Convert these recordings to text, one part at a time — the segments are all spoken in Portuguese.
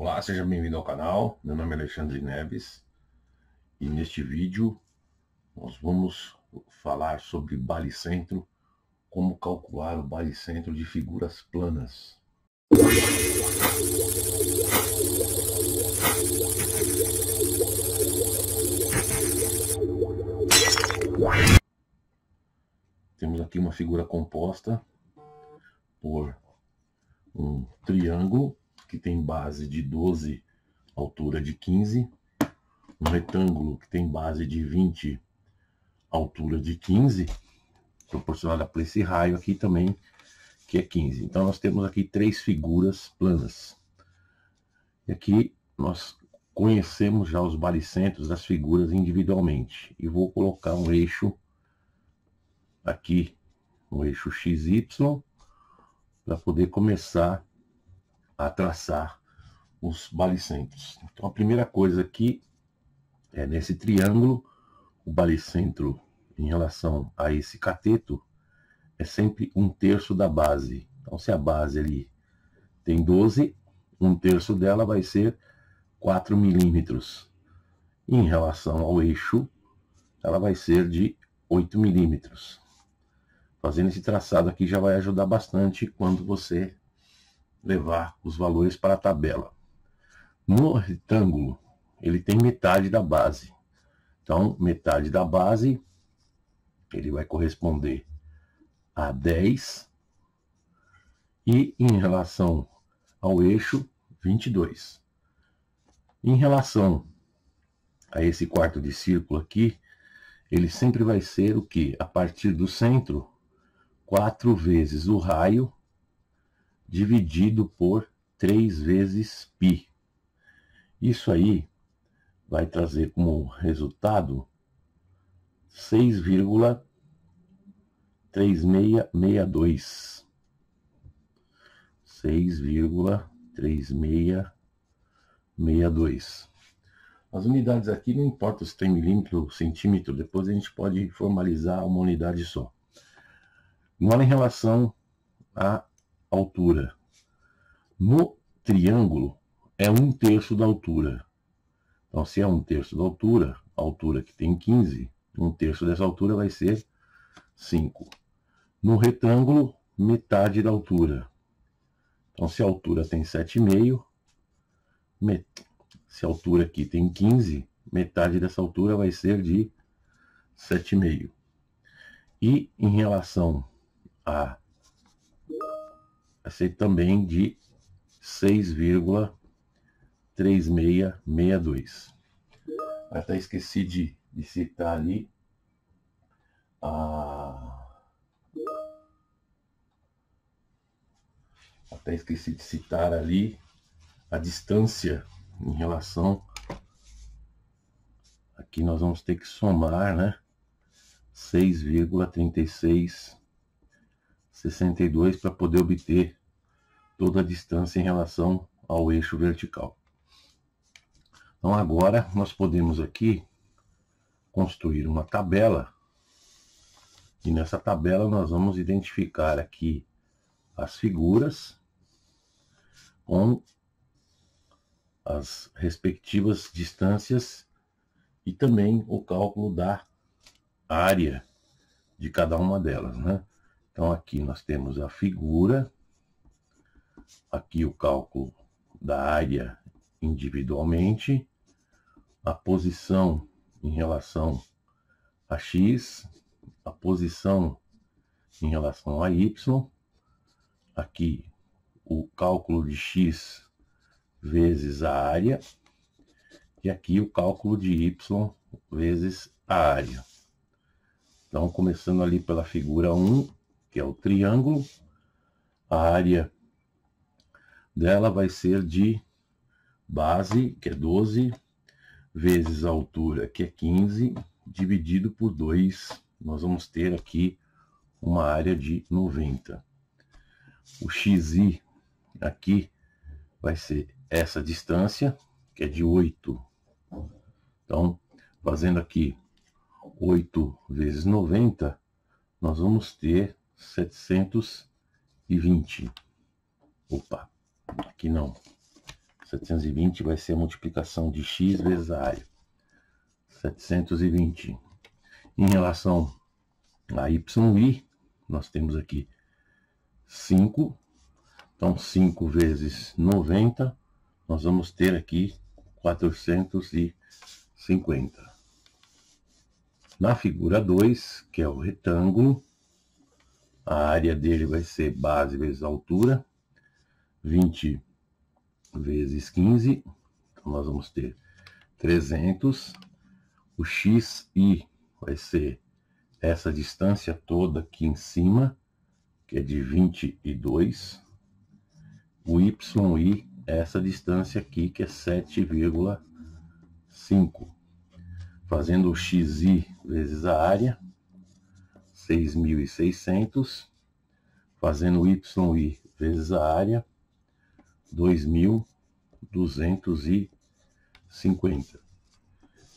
Olá, seja bem-vindo ao canal. Meu nome é Alexandre Neves e neste vídeo nós vamos falar sobre balicentro, como calcular o balicentro de figuras planas. Temos aqui uma figura composta por um triângulo que tem base de 12, altura de 15, um retângulo que tem base de 20, altura de 15, proporcionada por esse raio aqui também, que é 15. Então nós temos aqui três figuras planas. E aqui nós conhecemos já os baricentros das figuras individualmente. E vou colocar um eixo aqui, um eixo XY, para poder começar a traçar os balicentros. Então, a primeira coisa aqui é nesse triângulo, o balicentro em relação a esse cateto é sempre um terço da base. Então, se a base ali tem 12, um terço dela vai ser 4 milímetros. Em relação ao eixo, ela vai ser de 8 milímetros. Fazendo esse traçado aqui já vai ajudar bastante quando você levar os valores para a tabela. No retângulo, ele tem metade da base. Então, metade da base, ele vai corresponder a 10. E em relação ao eixo, 22. Em relação a esse quarto de círculo aqui, ele sempre vai ser o que? A partir do centro, 4 vezes o raio dividido por 3 vezes π. Isso aí vai trazer como resultado 6,3662. 6,3662. As unidades aqui não importa se tem milímetro ou centímetro, depois a gente pode formalizar uma unidade só. Agora em relação à altura. No triângulo, é um terço da altura. Então, se é um terço da altura, a altura que tem 15, um terço dessa altura vai ser 5. No retângulo, metade da altura. Então, se a altura tem 7,5, met... se a altura aqui tem 15, metade dessa altura vai ser de 7,5. E em relação a ser também de 6,3662. Até esqueci de, de citar ali a. Até esqueci de citar ali a distância em relação. Aqui nós vamos ter que somar, né? 6,3662 para poder obter toda a distância em relação ao eixo vertical. Então agora nós podemos aqui construir uma tabela e nessa tabela nós vamos identificar aqui as figuras com as respectivas distâncias e também o cálculo da área de cada uma delas, né? Então aqui nós temos a figura aqui o cálculo da área individualmente, a posição em relação a x, a posição em relação a y, aqui o cálculo de x vezes a área, e aqui o cálculo de y vezes a área. Então, começando ali pela figura 1, que é o triângulo, a área dela vai ser de base, que é 12, vezes a altura, que é 15, dividido por 2. Nós vamos ter aqui uma área de 90. O xi aqui vai ser essa distância, que é de 8. Então, fazendo aqui 8 vezes 90, nós vamos ter 720. Opa! Aqui não. 720 vai ser a multiplicação de x vezes a área. 720. Em relação a y, nós temos aqui 5. Então, 5 vezes 90, nós vamos ter aqui 450. Na figura 2, que é o retângulo, a área dele vai ser base vezes altura. 20 vezes 15, então nós vamos ter 300. O xi vai ser essa distância toda aqui em cima, que é de 22. O yi é essa distância aqui, que é 7,5. Fazendo o xi vezes a área, 6.600. Fazendo o yi vezes a área, 1.000. 2.250.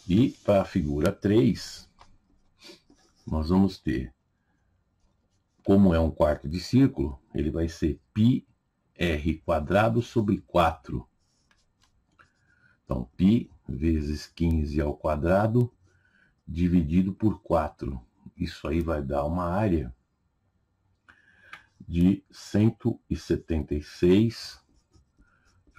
E para a figura 3, nós vamos ter, como é um quarto de círculo, ele vai ser πr quadrado sobre 4. Então, π vezes 15 ao quadrado, dividido por 4. Isso aí vai dar uma área de 176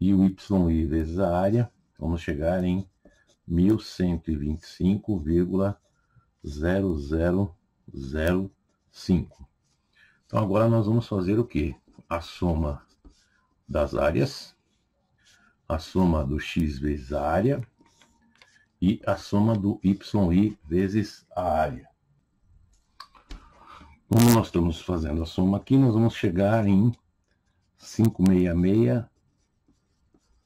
e o y vezes a área, vamos chegar em 1125,0005. Então agora nós vamos fazer o que? A soma das áreas, a soma do x vezes a área e a soma do y vezes a área. Como nós estamos fazendo a soma aqui, nós vamos chegar em 566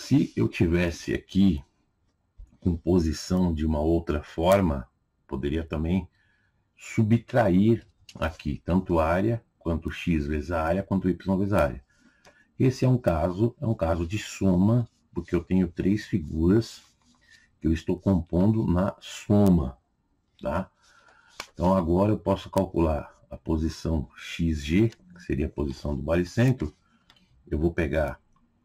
Se eu tivesse aqui composição de uma outra forma, poderia também subtrair aqui tanto área quanto x vezes a área quanto y vezes a área. Esse é um caso, é um caso de soma, porque eu tenho três figuras que eu estou compondo na soma, tá? Então agora eu posso calcular a posição xg, que seria a posição do baricentro. Eu vou pegar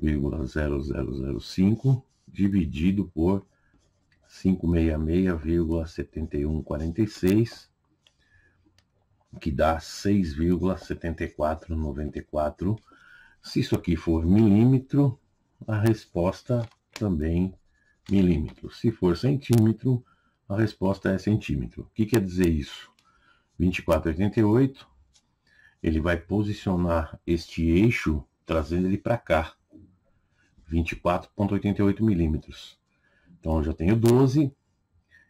0,0005 dividido por 566,7146, que dá 6,7494. Se isso aqui for milímetro, a resposta também milímetro. Se for centímetro, a resposta é centímetro. O que quer dizer isso? 2488, ele vai posicionar este eixo trazendo ele para cá. 24,88 milímetros. Então eu já tenho 12,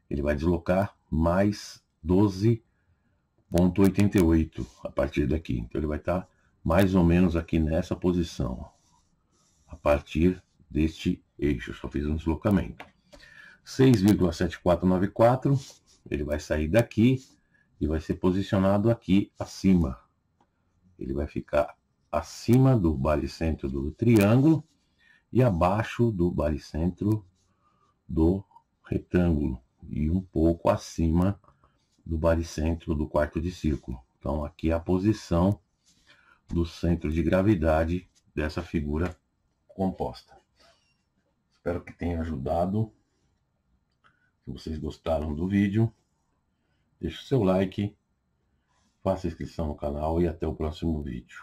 ele vai deslocar mais 12,88 a partir daqui. Então ele vai estar tá mais ou menos aqui nessa posição, a partir deste eixo. Eu só fiz um deslocamento. 6,7494, ele vai sair daqui e vai ser posicionado aqui acima. Ele vai ficar acima do baricentro do triângulo e abaixo do baricentro do retângulo e um pouco acima do baricentro do quarto de círculo. Então aqui é a posição do centro de gravidade dessa figura composta. Espero que tenha ajudado. Se vocês gostaram do vídeo, deixe o seu like, faça inscrição no canal e até o próximo vídeo.